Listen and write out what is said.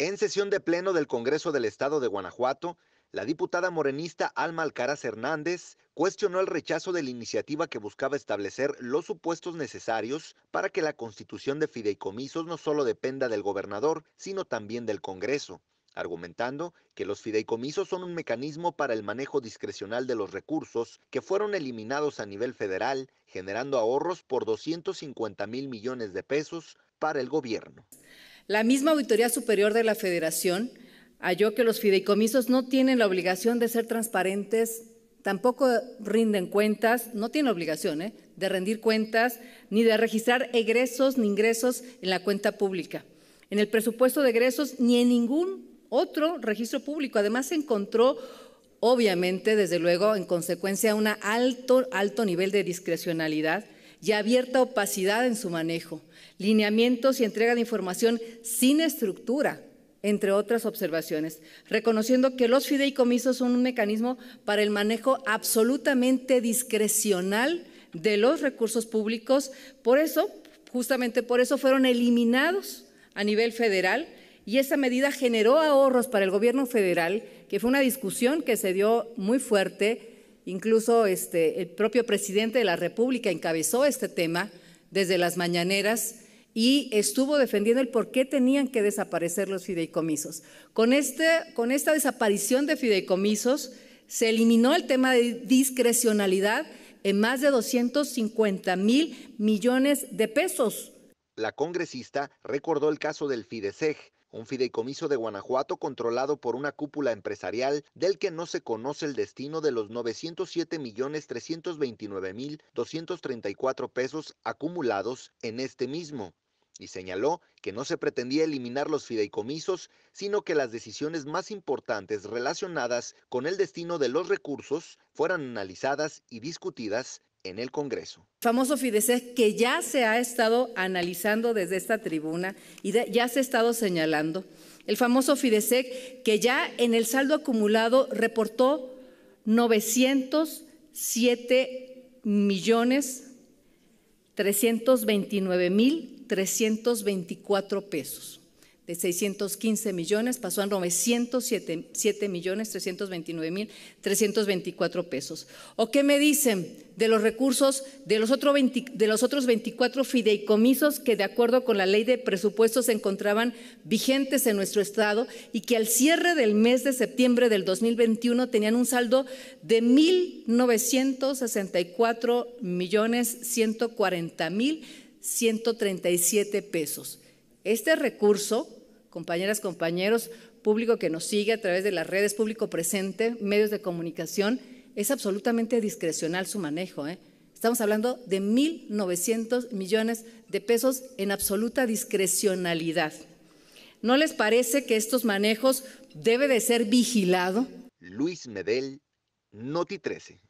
En sesión de pleno del Congreso del Estado de Guanajuato, la diputada morenista Alma Alcaraz Hernández cuestionó el rechazo de la iniciativa que buscaba establecer los supuestos necesarios para que la constitución de fideicomisos no solo dependa del gobernador, sino también del Congreso, argumentando que los fideicomisos son un mecanismo para el manejo discrecional de los recursos que fueron eliminados a nivel federal, generando ahorros por 250 mil millones de pesos para el gobierno. La misma Auditoría Superior de la Federación halló que los fideicomisos no tienen la obligación de ser transparentes, tampoco rinden cuentas, no tienen obligación ¿eh? de rendir cuentas ni de registrar egresos ni ingresos en la cuenta pública, en el presupuesto de egresos ni en ningún otro registro público. Además se encontró, obviamente, desde luego, en consecuencia, un alto, alto nivel de discrecionalidad y abierta opacidad en su manejo, lineamientos y entrega de información sin estructura, entre otras observaciones, reconociendo que los fideicomisos son un mecanismo para el manejo absolutamente discrecional de los recursos públicos. Por eso, justamente por eso fueron eliminados a nivel federal y esa medida generó ahorros para el gobierno federal, que fue una discusión que se dio muy fuerte Incluso este, el propio presidente de la República encabezó este tema desde las mañaneras y estuvo defendiendo el por qué tenían que desaparecer los fideicomisos. Con, este, con esta desaparición de fideicomisos se eliminó el tema de discrecionalidad en más de 250 mil millones de pesos. La congresista recordó el caso del FIDESEG, un fideicomiso de Guanajuato controlado por una cúpula empresarial del que no se conoce el destino de los 907 millones 329 mil 234 pesos acumulados en este mismo y señaló que no se pretendía eliminar los fideicomisos, sino que las decisiones más importantes relacionadas con el destino de los recursos fueran analizadas y discutidas en el Congreso. Famoso Fidesec que ya se ha estado analizando desde esta tribuna y ya se ha estado señalando. El famoso Fidesec que ya en el saldo acumulado reportó 907 millones 329 mil 324 pesos de 615 millones pasó a 907 millones 329 mil 324 pesos. ¿O qué me dicen de los recursos de los, de los otros 24 fideicomisos que de acuerdo con la ley de presupuestos se encontraban vigentes en nuestro estado y que al cierre del mes de septiembre del 2021 tenían un saldo de 1.964 millones 140 mil 137 pesos? Este recurso compañeras, compañeros, público que nos sigue a través de las redes, público presente, medios de comunicación, es absolutamente discrecional su manejo. ¿eh? Estamos hablando de 1.900 millones de pesos en absoluta discrecionalidad. ¿No les parece que estos manejos debe de ser vigilado? Luis Medel, Noti 13.